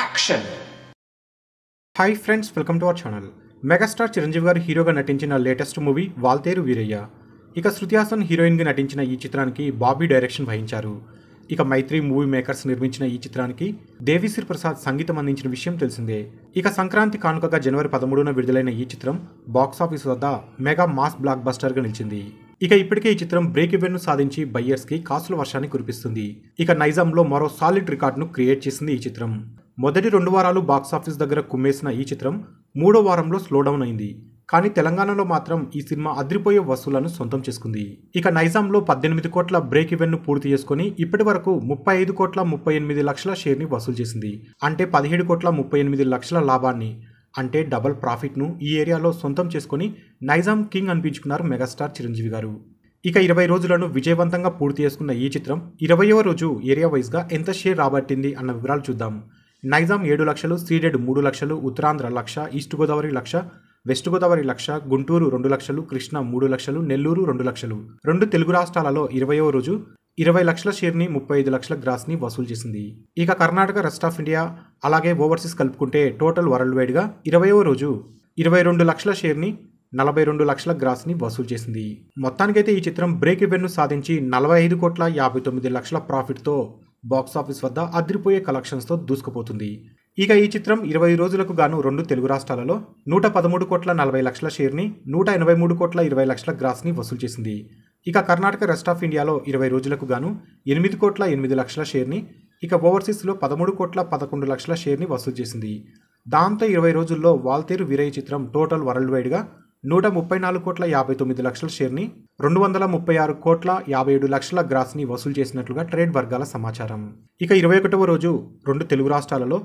action hi friends welcome to our channel megastar Chiranjeevi garu హీరోగా నటించిన latest movie Waltair Veeraiah ఇక శృతి హాసన్ హీరోయిన్గా నటించిన ఈ చిత్రానికి బాబీ డైరెక్షన్ వహించారు ఇక మైత్రి మూవీ మేకర్స్ నిర్మించిన ఈ చిత్రానికి దేవిశ్రీ ప్రసాద్ సంగీతం అందించిన విషయం తెలిసిందే ఇక సంక్రాంతి కానుకగా జనవరి పదమూడున విడుదలైన ఈ చిత్రం బాక్సాఫీస్ వద్ద మెగా మాస్ బ్లాక్ బస్టర్గా నిలిచింది ఇక ఇప్పటికే ఈ చిత్రం బ్రేక్ ఇవెన్ను ను సాధించి బయ్యర్స్ కి కాసుల వర్షాన్ని కురిపిస్తుంది ఇక నైజాంలో మరో సాలిడ్ రికార్డును క్రియేట్ చేసింది ఈ చిత్రం మొదటి రెండు వారాలు బాక్సాఫీస్ దగ్గర కుమ్మేసిన ఈ చిత్రం మూడో వారంలో స్లోడౌన్ అయింది కానీ తెలంగాణలో మాత్రం ఈ సినిమా అదిరిపోయే వసూలను సొంతం చేసుకుంది ఇక నైజాంలో పద్దెనిమిది కోట్ల బ్రేక్ ఇవెన్ను ను పూర్తి చేసుకుని ఇప్పటి వరకు ముప్పై ఐదు కోట్ల ముప్పై ఎనిమిది లక్షల షేర్ని వసూలు చేసింది అంటే పదిహేడు కోట్ల ముప్పై ఎనిమిది లక్షల లాభాన్ని అంటే డబల్ ప్రాఫిట్ను ఈ ఏరియాలో సొంతం చేసుకుని నైజాం కింగ్ అనిపించుకున్నారు మెగాస్టార్ చిరంజీవి గారు ఇక ఇరవై రోజులను విజయవంతంగా పూర్తి చేసుకున్న ఈ చిత్రం ఇరవయవ రోజు ఏరియా వైజ్గా ఎంత షేర్ రాబట్టింది అన్న వివరాలు చూద్దాం నైజాం ఏడు లక్షలు సీడెడ్ మూడు లక్షలు ఉత్తరాంధ్ర లక్ష ఈస్ట్ గోదావరి లక్ష వెస్ట్ గోదావరి లక్ష గుంటూరు రెండు లక్షలు కృష్ణా మూడు లక్షలు నెల్లూరు రెండు లక్షలు రెండు తెలుగు రాష్ట్రాలలో ఇరవయో రోజు ఇరవై లక్షల షేర్ని ముప్పై ఐదు లక్షల గ్రాస్ని వసూలు చేసింది ఇక కర్ణాటక రెస్ట్ ఆఫ్ ఇండియా అలాగే ఓవర్సీస్ కలుపుకుంటే టోటల్ వరల్డ్ వైడ్గా ఇరవయో రోజు ఇరవై రెండు లక్షల షేర్ని నలభై రెండు లక్షల గ్రాస్ని వసూలు చేసింది మొత్తానికైతే ఈ చిత్రం బ్రేక్ ఇవెన్ను సాధించి నలభై ఐదు కోట్ల యాభై తొమ్మిది లక్షల ప్రాఫిట్తో బాక్సాఫీస్ వద్ద అదిరిపోయే కలెక్షన్స్తో దూసుకుపోతుంది ఇక ఈ చిత్రం ఇరవై రోజులకు గాను రెండు తెలుగు రాష్ట్రాలలో నూట పదమూడు కోట్ల నలభై లక్షల షేర్ని నూట ఎనభై మూడు కోట్ల ఇరవై లక్షల గ్రాస్ని వసూలు చేసింది ఇక కర్ణాటక రెస్ట్ ఆఫ్ ఇండియాలో ఇరవై రోజులకు గాను ఎనిమిది కోట్ల ఎనిమిది లక్షల షేర్ని ఇక ఓవర్సీస్లో పదమూడు కోట్ల పదకొండు లక్షల షేర్ని వసూలు చేసింది దాంతో ఇరవై రోజుల్లో వాల్తేరు వీరయ్య చిత్రం టోటల్ వరల్డ్ వైడ్గా నూట ముప్పై నాలుగు కోట్ల యాభై తొమ్మిది లక్షల షేర్ని రెండు వందల ముప్పై ఆరు కోట్ల యాభై ఏడు లక్షల గ్రాస్ని వసూలు చేసినట్లుగా ట్రేడ్ వర్గాల సమాచారం ఇక ఇరవై ఒకటవ రోజు రెండు తెలుగు రాష్ట్రాలలో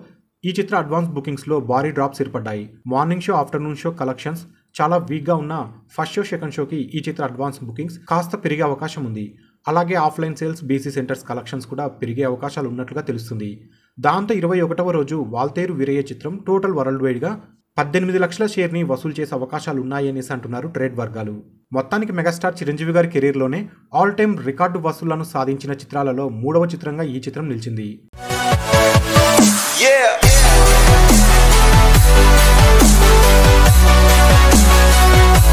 ఈ చిత్ర అడ్వాన్స్ బుకింగ్స్లో భారీ డ్రాప్స్ ఏర్పడ్డాయి morning show afternoon show collections చాలా వీక్గా ఉన్న ఫస్ట్ షో సెకండ్ షోకి ఈ చిత్ర అడ్వాన్స్ బుకింగ్స్ కాస్త పెరిగే అవకాశం ఉంది అలాగే offline sales BC centres collections కూడా పెరిగే అవకాశాలు ఉన్నట్లుగా తెలుస్తుంది దాంతో ఇరవై ఒకటవ రోజు వాల్తేరు వీరయ్య చిత్రం టోటల్ వరల్డ్ వైడ్గా పద్దెనిమిది లక్షల షేర్ని వసూలు చేసే అవకాశాలు ఉన్నాయనేసి అంటున్నారు ట్రేడ్ వర్గాలు మొత్తానికి మెగాస్టార్ చిరంజీవి గారి కెరీర్లోనే ఆల్ టైమ్ రికార్డు వసూళ్లను సాధించిన చిత్రాలలో మూడవ చిత్రంగా ఈ చిత్రం నిలిచింది